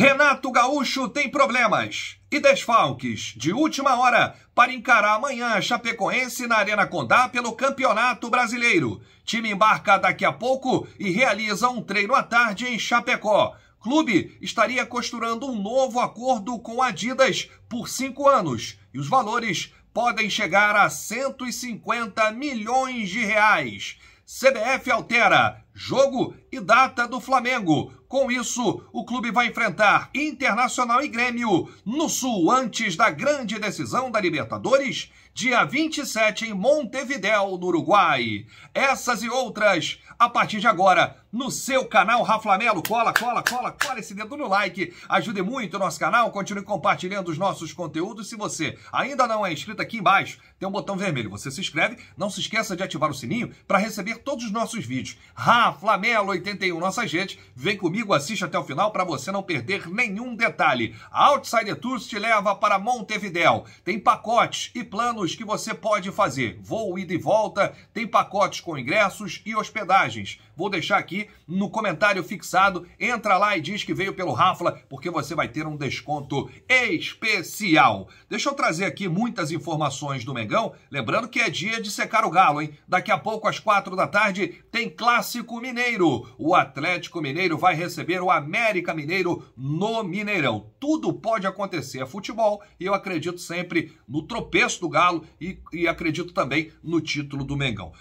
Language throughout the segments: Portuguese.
Renato Gaúcho tem problemas e desfalques de última hora para encarar amanhã a Chapecoense na Arena Condá pelo Campeonato Brasileiro. Time embarca daqui a pouco e realiza um treino à tarde em Chapecó. Clube estaria costurando um novo acordo com Adidas por cinco anos e os valores podem chegar a 150 milhões de reais. CBF altera jogo e data do Flamengo. Com isso, o clube vai enfrentar Internacional e Grêmio no Sul antes da grande decisão da Libertadores dia 27 em Montevidéu, no Uruguai. Essas e outras, a partir de agora, no seu canal Raflamelo. Cola, cola, cola, cola esse dedo no like. Ajude muito o nosso canal. Continue compartilhando os nossos conteúdos. Se você ainda não é inscrito aqui embaixo, tem um botão vermelho. Você se inscreve. Não se esqueça de ativar o sininho para receber todos os nossos vídeos. Raflamelo 81, Nossa gente, Vem comigo, assiste até o final para você não perder nenhum detalhe. A Outsider Tours te leva para Montevidéu. Tem pacotes e planos voos que você pode fazer. Voo ida e volta, tem pacotes com ingressos e hospedagens. Vou deixar aqui no comentário fixado. Entra lá e diz que veio pelo Rafla, porque você vai ter um desconto especial. Deixa eu trazer aqui muitas informações do Mengão. Lembrando que é dia de secar o galo, hein? Daqui a pouco, às quatro da tarde, tem Clássico Mineiro. O Atlético Mineiro vai receber o América Mineiro no Mineirão. Tudo pode acontecer. É futebol e eu acredito sempre no tropeço do galo Galo e, e acredito também no título do Mengão.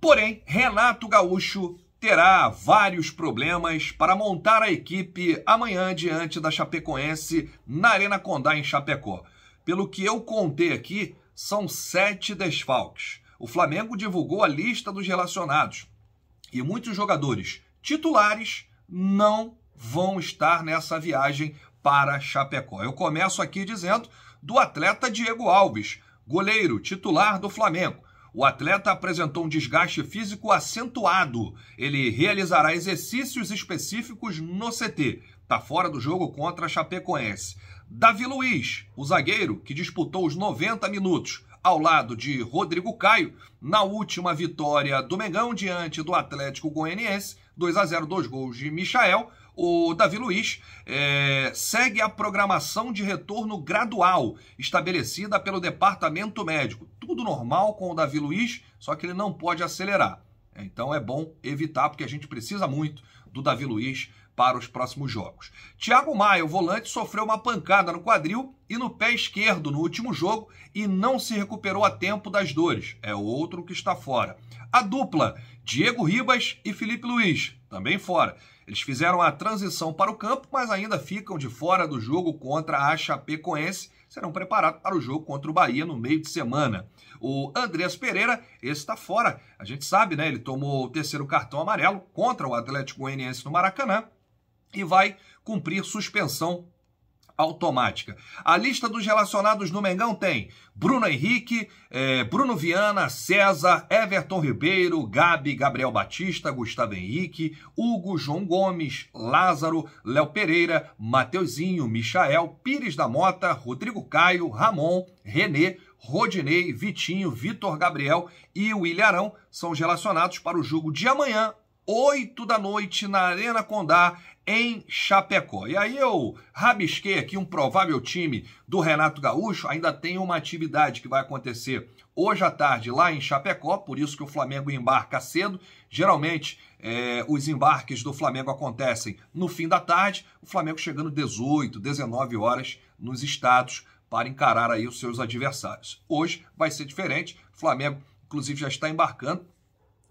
Porém, Renato Gaúcho terá vários problemas para montar a equipe amanhã diante da Chapecoense na Arena Condá em Chapecó. Pelo que eu contei aqui, são sete desfalques. O Flamengo divulgou a lista dos relacionados e muitos jogadores titulares não vão estar nessa viagem para Chapecó. Eu começo aqui dizendo do atleta Diego Alves, goleiro titular do Flamengo. O atleta apresentou um desgaste físico acentuado. Ele realizará exercícios específicos no CT. Está fora do jogo contra a Chapecoense. Davi Luiz, o zagueiro que disputou os 90 minutos ao lado de Rodrigo Caio na última vitória do Mengão diante do Atlético Goianiense, 2 a 0, dois gols de Michael, o Davi Luiz é, segue a programação de retorno gradual estabelecida pelo departamento médico. Tudo normal com o Davi Luiz, só que ele não pode acelerar. É, então é bom evitar, porque a gente precisa muito do Davi Luiz para os próximos jogos. Thiago Maia, o volante, sofreu uma pancada no quadril e no pé esquerdo no último jogo e não se recuperou a tempo das dores. É outro que está fora. A dupla, Diego Ribas e Felipe Luiz, também fora. Eles fizeram a transição para o campo, mas ainda ficam de fora do jogo contra a Chapecoense. Serão preparados para o jogo contra o Bahia no meio de semana. O Andrés Pereira, esse está fora. A gente sabe, né? Ele tomou o terceiro cartão amarelo contra o Atlético Goianiense no Maracanã e vai cumprir suspensão automática. A lista dos relacionados no Mengão tem Bruno Henrique, eh, Bruno Viana, César, Everton Ribeiro, Gabi, Gabriel Batista, Gustavo Henrique, Hugo, João Gomes, Lázaro, Léo Pereira, Mateuzinho, Michael, Pires da Mota, Rodrigo Caio, Ramon, Renê, Rodinei, Vitinho, Vitor Gabriel e o Ilharão são relacionados para o jogo de amanhã, 8 da noite, na Arena Condá, em Chapecó. E aí eu rabisquei aqui um provável time do Renato Gaúcho. Ainda tem uma atividade que vai acontecer hoje à tarde lá em Chapecó, por isso que o Flamengo embarca cedo. Geralmente é, os embarques do Flamengo acontecem no fim da tarde, o Flamengo chegando 18, 19 horas nos estados para encarar aí os seus adversários. Hoje vai ser diferente, o Flamengo inclusive já está embarcando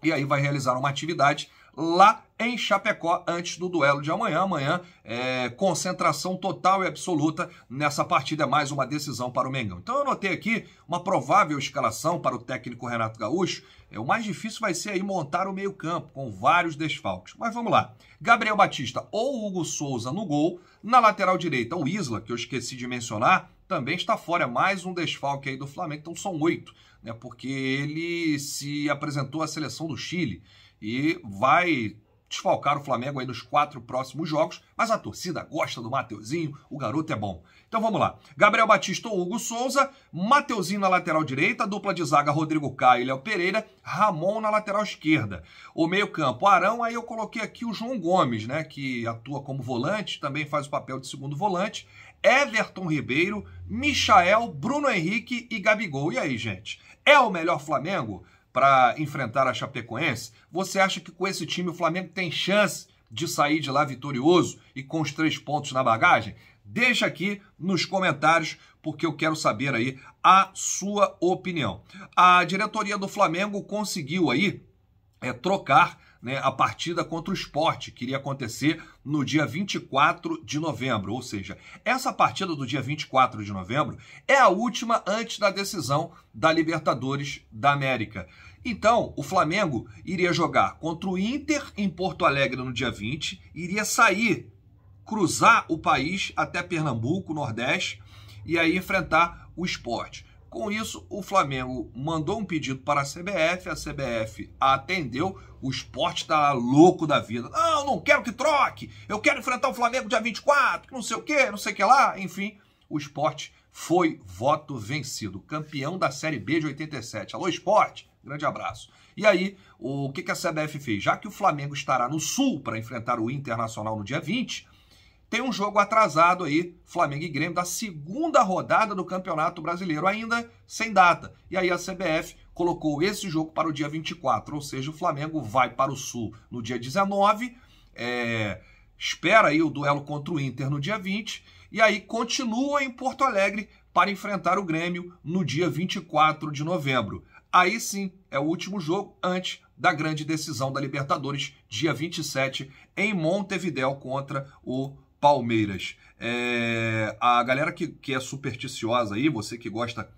e aí vai realizar uma atividade lá em Chapecó antes do duelo de amanhã. Amanhã é concentração total e absoluta nessa partida, é mais uma decisão para o Mengão. Então eu anotei aqui uma provável escalação para o técnico Renato Gaúcho. É, o mais difícil vai ser aí montar o meio-campo com vários desfalques. Mas vamos lá. Gabriel Batista ou Hugo Souza no gol. Na lateral direita, o Isla, que eu esqueci de mencionar, também está fora. É mais um desfalque aí do Flamengo, então são oito, né? Porque ele se apresentou à seleção do Chile e vai desfalcar o Flamengo aí nos quatro próximos jogos, mas a torcida gosta do Mateuzinho, o garoto é bom. Então vamos lá. Gabriel Batista ou Hugo Souza, Mateuzinho na lateral direita, dupla de zaga Rodrigo Caio e Léo Pereira, Ramon na lateral esquerda. O meio-campo Arão, aí eu coloquei aqui o João Gomes, né, que atua como volante, também faz o papel de segundo volante. Everton Ribeiro, Michael, Bruno Henrique e Gabigol. E aí, gente? É o melhor Flamengo? para enfrentar a Chapecoense, você acha que com esse time o Flamengo tem chance de sair de lá vitorioso e com os três pontos na bagagem? Deixa aqui nos comentários, porque eu quero saber aí a sua opinião. A diretoria do Flamengo conseguiu aí é, trocar né, a partida contra o esporte, que iria acontecer no dia 24 de novembro. Ou seja, essa partida do dia 24 de novembro é a última antes da decisão da Libertadores da América. Então, o Flamengo iria jogar contra o Inter em Porto Alegre no dia 20, iria sair, cruzar o país até Pernambuco, Nordeste, e aí enfrentar o esporte. Com isso, o Flamengo mandou um pedido para a CBF, a CBF atendeu, o esporte está louco da vida. Não, não quero que troque, eu quero enfrentar o Flamengo dia 24, não sei o que, não sei o que lá, enfim, o esporte foi voto vencido, campeão da Série B de 87. Alô, esporte, grande abraço. E aí, o que, que a CBF fez? Já que o Flamengo estará no Sul para enfrentar o Internacional no dia 20, tem um jogo atrasado aí, Flamengo e Grêmio, da segunda rodada do Campeonato Brasileiro, ainda sem data. E aí a CBF colocou esse jogo para o dia 24, ou seja, o Flamengo vai para o Sul no dia 19, é, espera aí o duelo contra o Inter no dia 20, e aí continua em Porto Alegre para enfrentar o Grêmio no dia 24 de novembro. Aí sim é o último jogo antes da grande decisão da Libertadores, dia 27, em Montevidéu contra o Palmeiras. É, a galera que, que é supersticiosa aí, você que gosta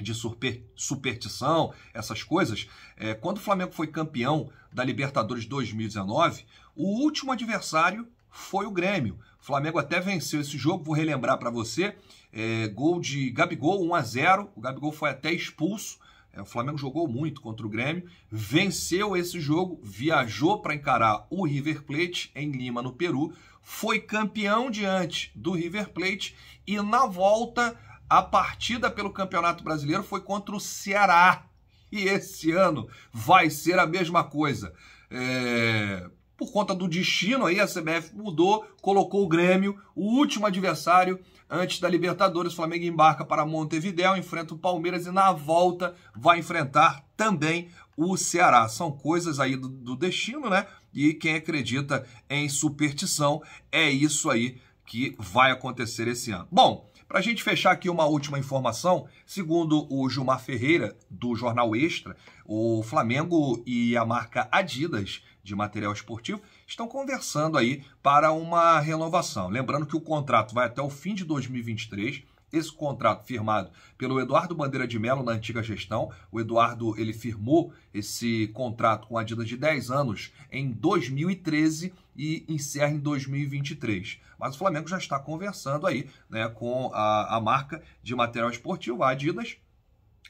de super, superstição, essas coisas, é, quando o Flamengo foi campeão da Libertadores 2019, o último adversário foi o Grêmio. O Flamengo até venceu esse jogo, vou relembrar para você, é, gol de Gabigol, 1 a 0 o Gabigol foi até expulso, é, o Flamengo jogou muito contra o Grêmio, venceu esse jogo, viajou para encarar o River Plate em Lima, no Peru, foi campeão diante do River Plate e na volta a partida pelo Campeonato Brasileiro foi contra o Ceará. E esse ano vai ser a mesma coisa. É... Por conta do destino aí, a CBF mudou, colocou o Grêmio, o último adversário antes da Libertadores. O Flamengo embarca para Montevideo, enfrenta o Palmeiras e na volta vai enfrentar também o Ceará. São coisas aí do, do destino, né? E quem acredita em superstição é isso aí que vai acontecer esse ano. Bom, para a gente fechar aqui uma última informação, segundo o Gilmar Ferreira, do Jornal Extra, o Flamengo e a marca Adidas de material esportivo estão conversando aí para uma renovação. Lembrando que o contrato vai até o fim de 2023 esse contrato firmado pelo Eduardo Bandeira de Mello na antiga gestão. O Eduardo ele firmou esse contrato com a Adidas de 10 anos em 2013 e encerra em 2023. Mas o Flamengo já está conversando aí né, com a, a marca de material esportivo, a Adidas,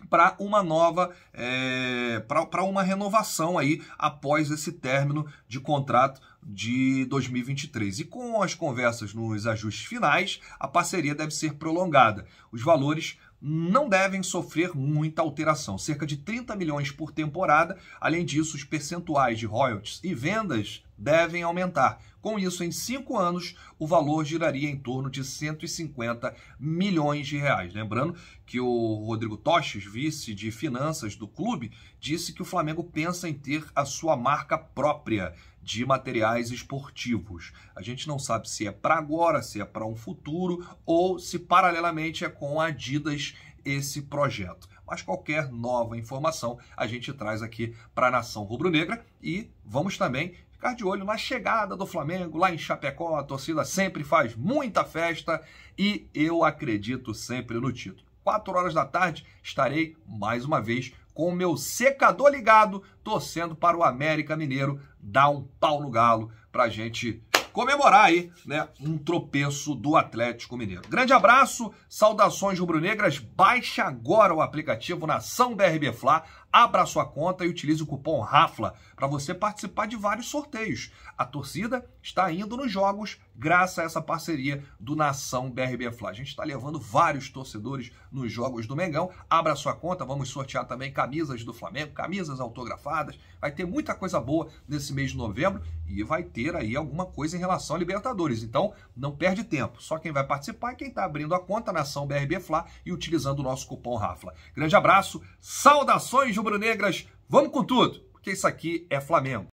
para uma nova, é, para uma renovação aí após esse término de contrato de 2023. E com as conversas nos ajustes finais, a parceria deve ser prolongada. Os valores não devem sofrer muita alteração, cerca de 30 milhões por temporada. Além disso, os percentuais de royalties e vendas devem aumentar. Com isso, em cinco anos, o valor giraria em torno de 150 milhões de reais. Lembrando que o Rodrigo Toches, vice de finanças do clube, disse que o Flamengo pensa em ter a sua marca própria de materiais esportivos. A gente não sabe se é para agora, se é para um futuro ou se paralelamente é com a Adidas esse projeto. Mas qualquer nova informação a gente traz aqui para a Nação Rubro-Negra e vamos também ficar de olho na chegada do Flamengo lá em Chapecó. A torcida sempre faz muita festa e eu acredito sempre no título. Quatro horas da tarde estarei mais uma vez com o meu secador ligado, torcendo para o América Mineiro dar um pau no galo para a gente comemorar aí, né, um tropeço do Atlético Mineiro. Grande abraço, saudações rubro-negras, baixe agora o aplicativo Nação BRB Fla, abra a sua conta e utilize o cupom RAFLA para você participar de vários sorteios. A torcida está indo nos jogos graças a essa parceria do Nação BRB Fla. A gente está levando vários torcedores nos jogos do Mengão. Abra a sua conta, vamos sortear também camisas do Flamengo, camisas autografadas. Vai ter muita coisa boa nesse mês de novembro e vai ter aí alguma coisa em relação a Libertadores. Então, não perde tempo. Só quem vai participar é quem está abrindo a conta Nação BRB Fla e utilizando o nosso cupom RAFLA. Grande abraço, saudações rubro-negras, vamos com tudo, porque isso aqui é Flamengo.